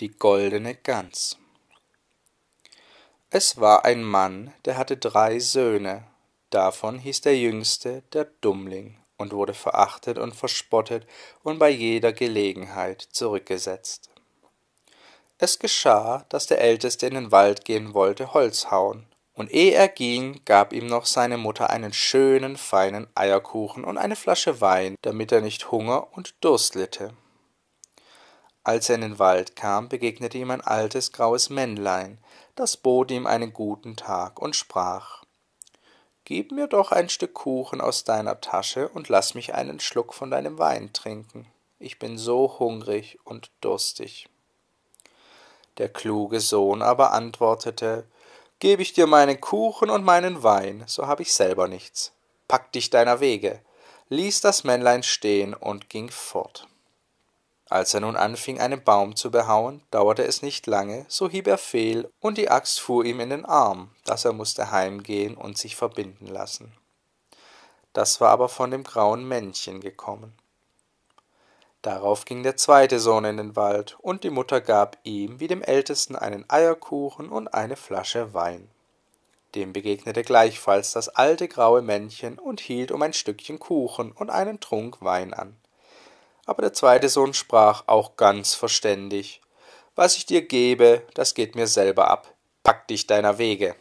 Die goldene Gans Es war ein Mann, der hatte drei Söhne, davon hieß der jüngste der Dummling und wurde verachtet und verspottet und bei jeder Gelegenheit zurückgesetzt. Es geschah, dass der Älteste in den Wald gehen wollte, Holz hauen, und ehe er ging, gab ihm noch seine Mutter einen schönen, feinen Eierkuchen und eine Flasche Wein, damit er nicht Hunger und Durst litte. Als er in den Wald kam, begegnete ihm ein altes graues Männlein, das bot ihm einen guten Tag und sprach Gib mir doch ein Stück Kuchen aus deiner Tasche und lass mich einen Schluck von deinem Wein trinken. Ich bin so hungrig und durstig. Der kluge Sohn aber antwortete Gebe ich dir meinen Kuchen und meinen Wein, so habe ich selber nichts. Pack dich deiner Wege, ließ das Männlein stehen und ging fort. Als er nun anfing, einen Baum zu behauen, dauerte es nicht lange, so hieb er fehl, und die Axt fuhr ihm in den Arm, daß er mußte heimgehen und sich verbinden lassen. Das war aber von dem grauen Männchen gekommen. Darauf ging der zweite Sohn in den Wald, und die Mutter gab ihm wie dem Ältesten einen Eierkuchen und eine Flasche Wein. Dem begegnete gleichfalls das alte graue Männchen und hielt um ein Stückchen Kuchen und einen Trunk Wein an. Aber der zweite Sohn sprach auch ganz verständig Was ich dir gebe, das geht mir selber ab, pack dich deiner Wege,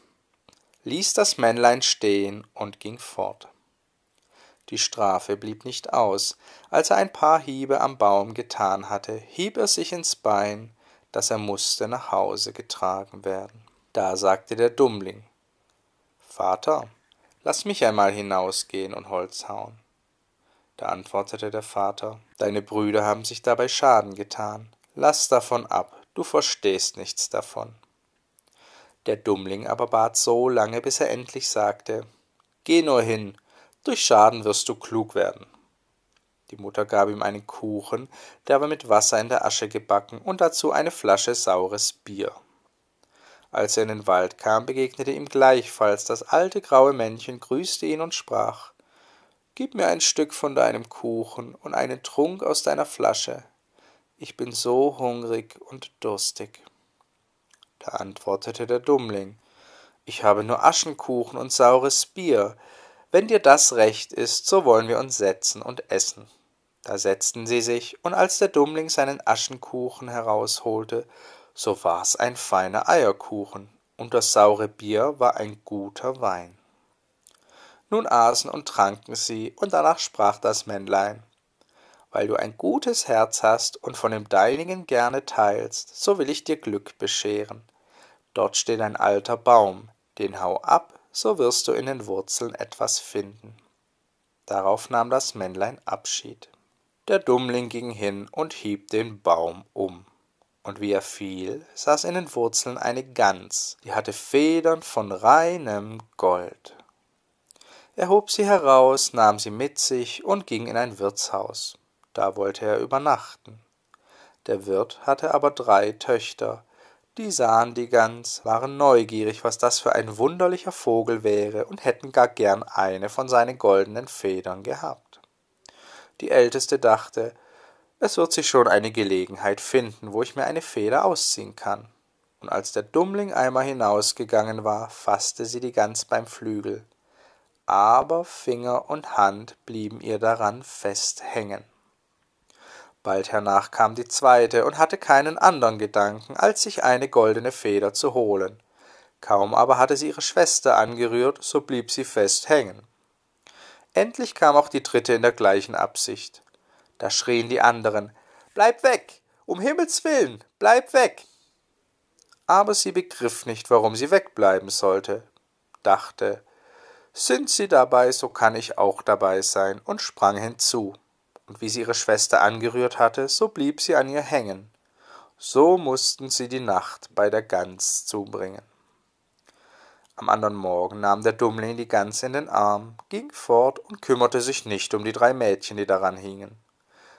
ließ das Männlein stehen und ging fort. Die Strafe blieb nicht aus. Als er ein paar Hiebe am Baum getan hatte, hieb er sich ins Bein, daß er mußte nach Hause getragen werden. Da sagte der Dummling Vater, lass mich einmal hinausgehen und Holz hauen. Da antwortete der Vater Deine Brüder haben sich dabei Schaden getan. Lass davon ab, du verstehst nichts davon. Der Dummling aber bat so lange, bis er endlich sagte Geh nur hin, durch Schaden wirst du klug werden. Die Mutter gab ihm einen Kuchen, der war mit Wasser in der Asche gebacken, und dazu eine Flasche saures Bier. Als er in den Wald kam, begegnete ihm gleichfalls das alte graue Männchen, grüßte ihn und sprach Gib mir ein Stück von deinem Kuchen und einen Trunk aus deiner Flasche. Ich bin so hungrig und durstig. Da antwortete der Dummling Ich habe nur Aschenkuchen und saures Bier. Wenn dir das recht ist, so wollen wir uns setzen und essen. Da setzten sie sich, und als der Dummling seinen Aschenkuchen herausholte, so war's ein feiner Eierkuchen, und das saure Bier war ein guter Wein. Nun aßen und tranken sie, und danach sprach das Männlein Weil du ein gutes Herz hast und von dem deinigen gerne teilst, so will ich dir Glück bescheren. Dort steht ein alter Baum, den hau ab, so wirst du in den Wurzeln etwas finden. Darauf nahm das Männlein Abschied. Der Dummling ging hin und hieb den Baum um. Und wie er fiel, saß in den Wurzeln eine Gans, die hatte Federn von reinem Gold. Er hob sie heraus, nahm sie mit sich und ging in ein Wirtshaus. Da wollte er übernachten. Der Wirt hatte aber drei Töchter. Die sahen die Gans, waren neugierig, was das für ein wunderlicher Vogel wäre und hätten gar gern eine von seinen goldenen Federn gehabt. Die Älteste dachte, es wird sich schon eine Gelegenheit finden, wo ich mir eine Feder ausziehen kann. Und als der Dummling einmal hinausgegangen war, faßte sie die Gans beim Flügel aber Finger und Hand blieben ihr daran festhängen. Bald hernach kam die zweite und hatte keinen anderen Gedanken, als sich eine goldene Feder zu holen. Kaum aber hatte sie ihre Schwester angerührt, so blieb sie fest hängen. Endlich kam auch die dritte in der gleichen Absicht. Da schrien die anderen Bleib weg. Um Himmels willen, bleib weg. Aber sie begriff nicht, warum sie wegbleiben sollte, dachte, sind Sie dabei, so kann ich auch dabei sein, und sprang hinzu. Und wie sie ihre Schwester angerührt hatte, so blieb sie an ihr hängen. So mussten sie die Nacht bei der Gans zubringen. Am anderen Morgen nahm der Dummling die Gans in den Arm, ging fort und kümmerte sich nicht um die drei Mädchen, die daran hingen.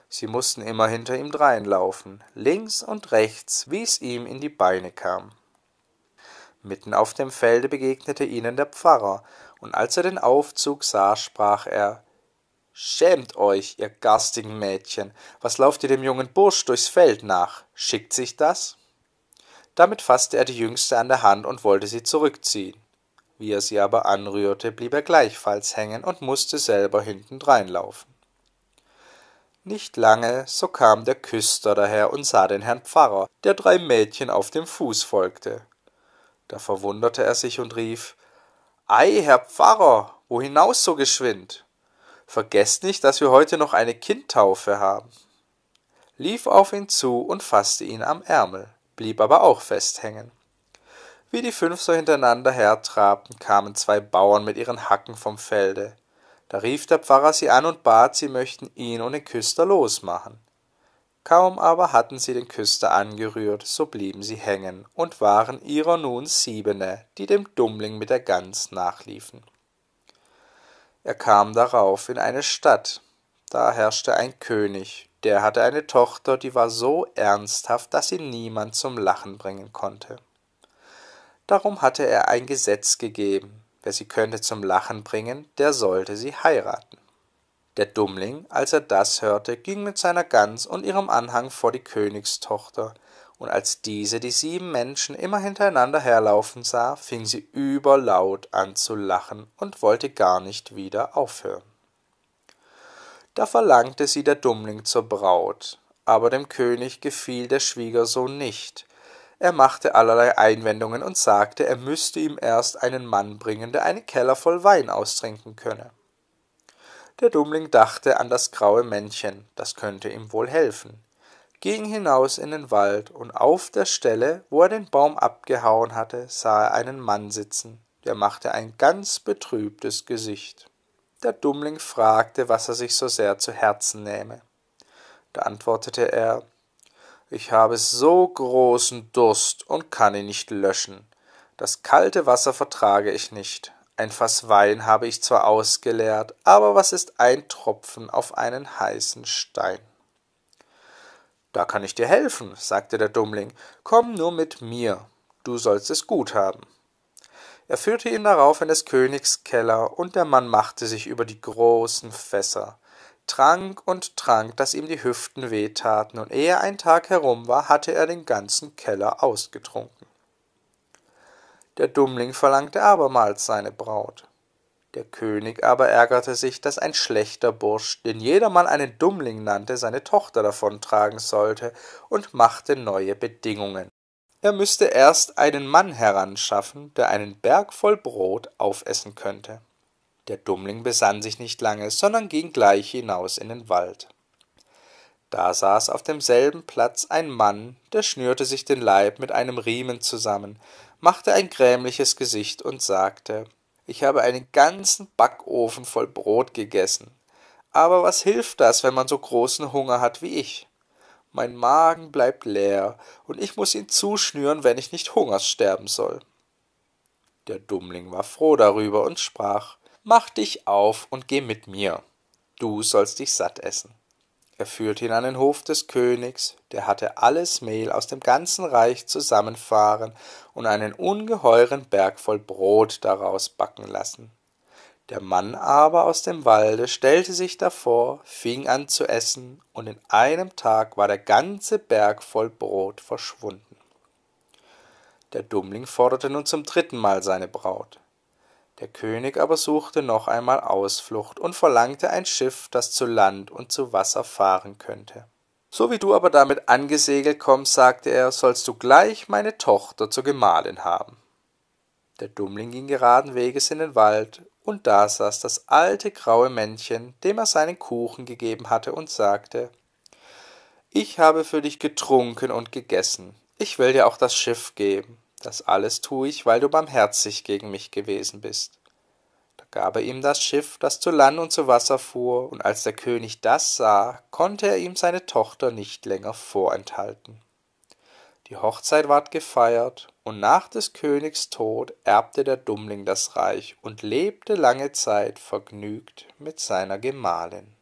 Sie mussten immer hinter ihm dreinlaufen, links und rechts, wie es ihm in die Beine kam. Mitten auf dem Felde begegnete ihnen der Pfarrer, und als er den Aufzug sah, sprach er Schämt euch, ihr garstigen Mädchen, was lauft ihr dem jungen Bursch durchs Feld nach? Schickt sich das? Damit faßte er die Jüngste an der Hand und wollte sie zurückziehen. Wie er sie aber anrührte, blieb er gleichfalls hängen und mußte selber hintendrein laufen. Nicht lange, so kam der Küster daher und sah den Herrn Pfarrer, der drei Mädchen auf dem Fuß folgte. Da verwunderte er sich und rief Ei, Herr Pfarrer, wo hinaus so geschwind? Vergesst nicht, dass wir heute noch eine Kindtaufe haben. Lief auf ihn zu und fasste ihn am Ärmel, blieb aber auch festhängen. Wie die fünf so hintereinander hertrabten, kamen zwei Bauern mit ihren Hacken vom Felde. Da rief der Pfarrer sie an und bat, sie möchten ihn und den Küster losmachen. Kaum aber hatten sie den Küster angerührt, so blieben sie hängen und waren ihrer nun Siebene, die dem Dummling mit der Gans nachliefen. Er kam darauf in eine Stadt. Da herrschte ein König, der hatte eine Tochter, die war so ernsthaft, dass sie niemand zum Lachen bringen konnte. Darum hatte er ein Gesetz gegeben, wer sie könnte zum Lachen bringen, der sollte sie heiraten. Der Dummling, als er das hörte, ging mit seiner Gans und ihrem Anhang vor die Königstochter, und als diese die sieben Menschen immer hintereinander herlaufen sah, fing sie überlaut an zu lachen und wollte gar nicht wieder aufhören. Da verlangte sie der Dummling zur Braut, aber dem König gefiel der Schwiegersohn nicht. Er machte allerlei Einwendungen und sagte, er müsste ihm erst einen Mann bringen, der einen Keller voll Wein austrinken könne. Der Dummling dachte an das graue Männchen, das könnte ihm wohl helfen, ging hinaus in den Wald, und auf der Stelle, wo er den Baum abgehauen hatte, sah er einen Mann sitzen, der machte ein ganz betrübtes Gesicht. Der Dummling fragte, was er sich so sehr zu Herzen nähme. Da antwortete er Ich habe so großen Durst und kann ihn nicht löschen. Das kalte Wasser vertrage ich nicht. Ein Fass Wein habe ich zwar ausgeleert, aber was ist ein Tropfen auf einen heißen Stein? Da kann ich dir helfen, sagte der Dummling, komm nur mit mir, du sollst es gut haben. Er führte ihn darauf in des Königs Keller, und der Mann machte sich über die großen Fässer, trank und trank, daß ihm die Hüften wehtaten, und ehe ein Tag herum war, hatte er den ganzen Keller ausgetrunken der Dummling verlangte abermals seine Braut. Der König aber ärgerte sich, dass ein schlechter Bursch, den jedermann einen Dummling nannte, seine Tochter davontragen sollte, und machte neue Bedingungen. Er müsste erst einen Mann heranschaffen, der einen Berg voll Brot aufessen könnte. Der Dummling besann sich nicht lange, sondern ging gleich hinaus in den Wald. Da saß auf demselben Platz ein Mann, der schnürte sich den Leib mit einem Riemen zusammen machte ein grämliches Gesicht und sagte Ich habe einen ganzen Backofen voll Brot gegessen. Aber was hilft das, wenn man so großen Hunger hat wie ich? Mein Magen bleibt leer, und ich muß ihn zuschnüren, wenn ich nicht hungers sterben soll. Der Dummling war froh darüber und sprach Mach dich auf und geh mit mir. Du sollst dich satt essen. Er führte ihn an den Hof des Königs, der hatte alles Mehl aus dem ganzen Reich zusammenfahren und einen ungeheuren Berg voll Brot daraus backen lassen. Der Mann aber aus dem Walde stellte sich davor, fing an zu essen, und in einem Tag war der ganze Berg voll Brot verschwunden. Der Dummling forderte nun zum dritten Mal seine Braut. Der König aber suchte noch einmal Ausflucht und verlangte ein Schiff, das zu Land und zu Wasser fahren könnte. So wie du aber damit angesegelt kommst, sagte er, sollst du gleich meine Tochter zur Gemahlin haben. Der Dummling ging geraden Weges in den Wald, und da saß das alte graue Männchen, dem er seinen Kuchen gegeben hatte, und sagte Ich habe für dich getrunken und gegessen, ich will dir auch das Schiff geben. Das alles tue ich, weil du barmherzig gegen mich gewesen bist. Da gab er ihm das Schiff, das zu Land und zu Wasser fuhr, und als der König das sah, konnte er ihm seine Tochter nicht länger vorenthalten. Die Hochzeit ward gefeiert, und nach des Königs Tod erbte der Dummling das Reich und lebte lange Zeit vergnügt mit seiner Gemahlin.